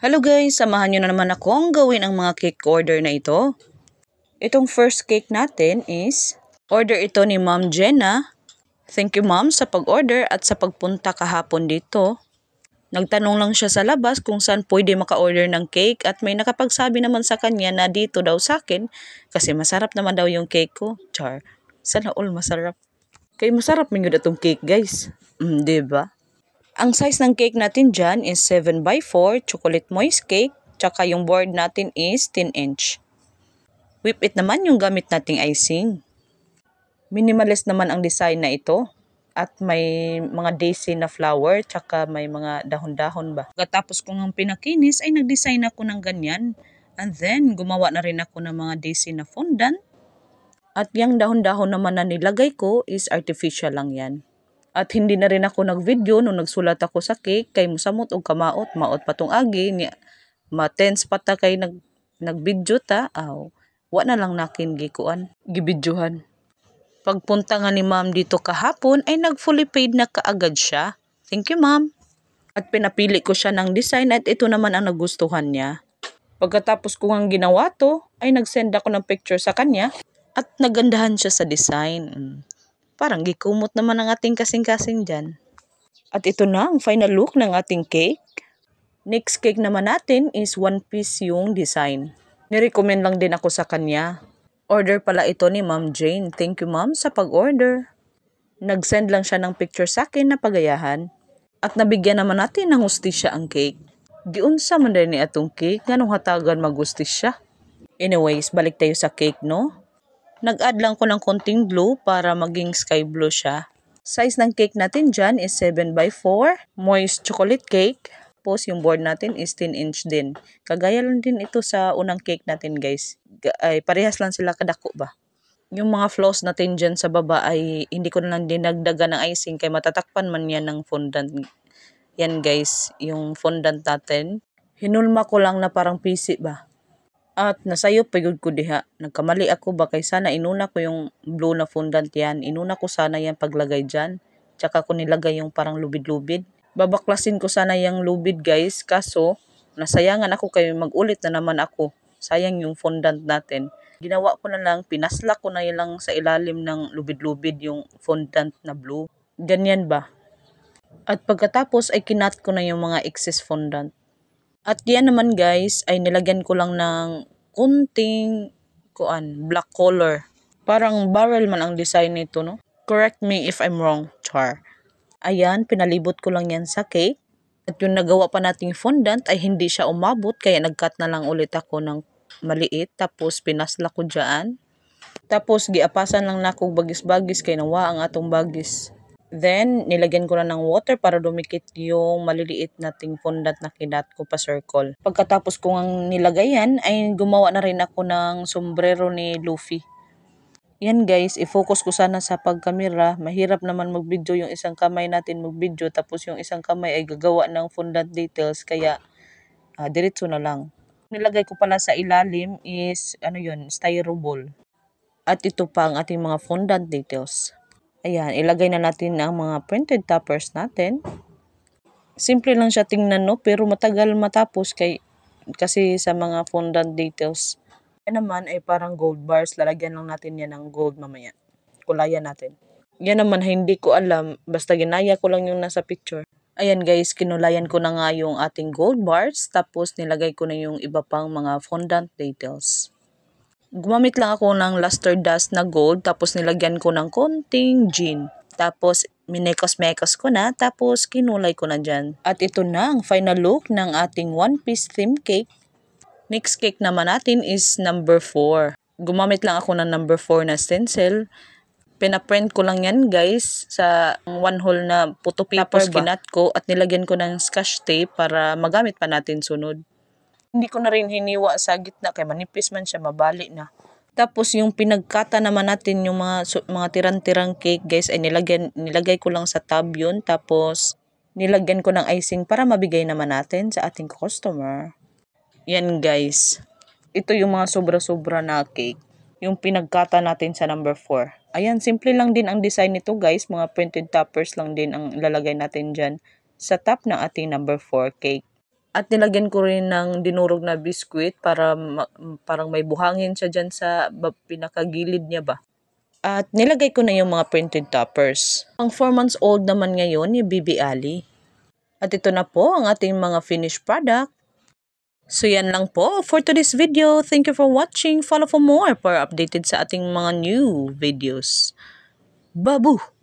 Hello guys, samahan nyo na naman akong gawin ang mga cake order na ito. Itong first cake natin is order ito ni Ma'am Jenna. Thank you ma'am sa pag-order at sa pagpunta kahapon dito. Nagtanong lang siya sa labas kung saan pwede maka-order ng cake at may nakapagsabi naman sa kanya na dito daw sa akin kasi masarap naman daw yung cake ko. Char, sana all masarap. Kay masarap minyo datong cake guys. Mm, ba? Diba? Ang size ng cake natin dyan is 7 by 4 chocolate moist cake, tsaka yung board natin is 10 inch. Whip it naman yung gamit nating icing. Minimalist naman ang design na ito at may mga daisy na flower tsaka may mga dahon-dahon ba. Pagkatapos kong pinakinis ay nag-design ako ng ganyan and then gumawa na rin ako ng mga daisy na fondant at yung dahon-dahon naman na nilagay ko is artificial lang yan. At hindi na rin ako nag-video nung nagsulat ako sa cake kay musamot og kamaot, maot patong agi ni Matens pata kay nag nag-video ta. Aw, wa na lang nakin gikuan, gibidyohan. Pagpunta nga ni ma'am dito kahapon ay nag-fully paid na kaagad siya. Thank you ma'am. At pinapili ko siya ng design at ito naman ang nagustuhan niya. Pagkatapos ko ang ginawa to, ay nag-send ako ng picture sa kanya at nagandahan siya sa design. Mm. Parang gikumot naman ang ating kasing-kasing dyan. At ito na ang final look ng ating cake. Next cake naman natin is one piece yung design. Nirecommend lang din ako sa kanya. Order pala ito ni Ma'am Jane. Thank you ma'am sa pag-order. Nag-send lang siya ng picture sa akin na pagayahan. At nabigyan naman natin ng hustisya ang cake. Giunsa man din ni atong cake. Ganong hatagan siya. Anyways, balik tayo sa cake no. Nag-add lang ko ng konting blue para maging sky blue siya. Size ng cake natin dyan is 7x4, moist chocolate cake. Tapos yung board natin is 10 inch din. Kagaya lang din ito sa unang cake natin guys. Ay, parehas lang sila kadako ba? Yung mga floss natin dyan sa baba ay hindi ko na lang dinagdaga ng icing kaya matatakpan man yan ng fondant. Yan guys, yung fondant natin. Hinulma ko lang na parang pisi ba? At nasayo pagod ko diha. Nagkamali ako ba kay sana inuna ko yung blue na fondant yan. Inuna ko sana yan paglagay dyan. Tsaka ko nilagay yung parang lubid-lubid. Babaklasin ko sana yung lubid guys. Kaso nasayangan ako kayo magulit na naman ako. Sayang yung fondant natin. Ginawa ko na lang, pinasla ko na lang sa ilalim ng lubid-lubid yung fondant na blue. Ganyan ba? At pagkatapos ay kinat ko na yung mga excess fondant. At yan naman guys, ay nilagyan ko lang ng kunting kuan, black color. Parang barrel man ang design nito, no? Correct me if I'm wrong, char. Ayan, pinalibot ko lang yan sa cake. At yung nagawa pa nating fondant ay hindi siya umabot kaya nagkat na lang ulit ako ng maliit tapos pinasla ko dyan. Tapos giapasan lang nako bagis-bagis kay nawa ang atong bagis. Then, nilagyan ko na ng water para dumikit yung maliliit nating fondant na kinat ko pa circle. Pagkatapos kong nilagay yan, ay gumawa na rin ako ng sombrero ni Luffy. Yan guys, i-focus ko sana sa pagkamera. Mahirap naman mag-video yung isang kamay natin mag-video tapos yung isang kamay ay gagawa ng fondant details kaya uh, diretso na lang. Nilagay ko pala sa ilalim is ano yun, styrofoam. At ito pa ang ating mga fondant details. Ayan, ilagay na natin ang mga printed toppers natin. Simple lang siya tingnan, no? Pero matagal matapos kay, kasi sa mga fondant details. Yan naman ay parang gold bars. Lalagyan lang natin yan ng gold mamaya. Kulayan natin. Yan naman hindi ko alam. Basta ginaya ko lang yung nasa picture. Ayan guys, kinulayan ko na nga yung ating gold bars. Tapos nilagay ko na yung iba pang mga fondant details gumamit lang ako ng luster dust na gold tapos nilagyan ko ng konting gin. Tapos minekos-mekos ko na tapos kinulay ko na dyan. At ito na ang final look ng ating one piece theme cake. Next cake naman natin is number 4. Gumamit lang ako ng number 4 na stencil. Pinaprint ko lang yan guys sa one hole na puto paper Tapos kinat ko at nilagyan ko ng scotch tape para magamit pa natin sunod. Hindi ko na rin hiniwa sa gitna kay manipis man siya mabali na. Tapos yung pinagkata naman natin yung mga so, mga tirang-tirang cake guys ay nilagay nilagay ko lang sa tab yun tapos nilagyan ko ng icing para mabigay naman natin sa ating customer. Yan guys. Ito yung mga sobra-sobra na cake. Yung pinagkata natin sa number 4. Ayan, simple lang din ang design nito guys. Mga printed toppers lang din ang lalagay natin dyan sa top ng ating number 4 cake at nilagyan ko rin ng dinurog na biskwit para ma- parang may buhangin siya dyan sa pinakagilid niya ba. At nilagay ko na yung mga printed toppers. Ang 4 months old naman ngayon ni Bibi Ali. At ito na po ang ating mga finished product. So yan lang po for today's video. Thank you for watching. Follow for more para updated sa ating mga new videos. Babu!